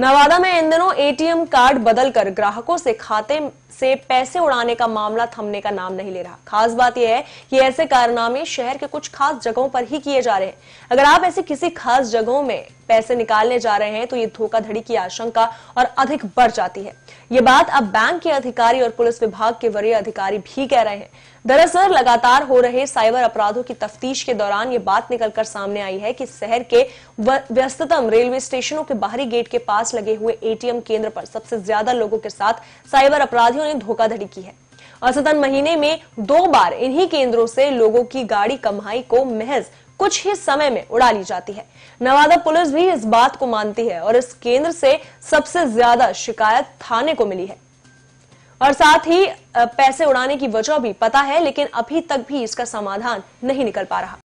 नवादा में इन दिनों ATM card बदलकर ग्राहकों से खाते से पैसे उड़ाने का मामला थमने का नाम नहीं ले रहा खास बात यह है कि ऐसे कारनामे शहर के कुछ खास जगहों पर ही किए जा रहे हैं अगर आप ऐसी किसी खास जगहों में पैसे निकालने जा रहे हैं तो ये धोखाधड़ी की आशंका और अधिक बढ़ जाती है ये बात अब बैंक के अधिकारी और पुलिस विभाग के वरीय अधिकारी भी कह रहे हैं दरअसल लगातार हो रहे साइबर अपराधों की तफ्तीश के दौरान ये बात निकलकर सामने आई है कि शहर के व्यस्ततम रेलवे स्टेशनों के बाहरी गेट के पास लगे हुए एटीएम केंद्र पर सबसे ज्यादा लोगों के साथ साइबर अपराधियों ने धोखाधड़ी की है असतन महीने में दो बार इन्हीं केंद्रों से लोगों की गाड़ी कमाई को महज कुछ ही समय में उड़ा ली जाती है नवादा पुलिस भी इस बात को मानती है और इस केंद्र से सबसे ज्यादा शिकायत थाने को मिली है और साथ ही पैसे उड़ाने की वजह भी पता है लेकिन अभी तक भी इसका समाधान नहीं निकल पा रहा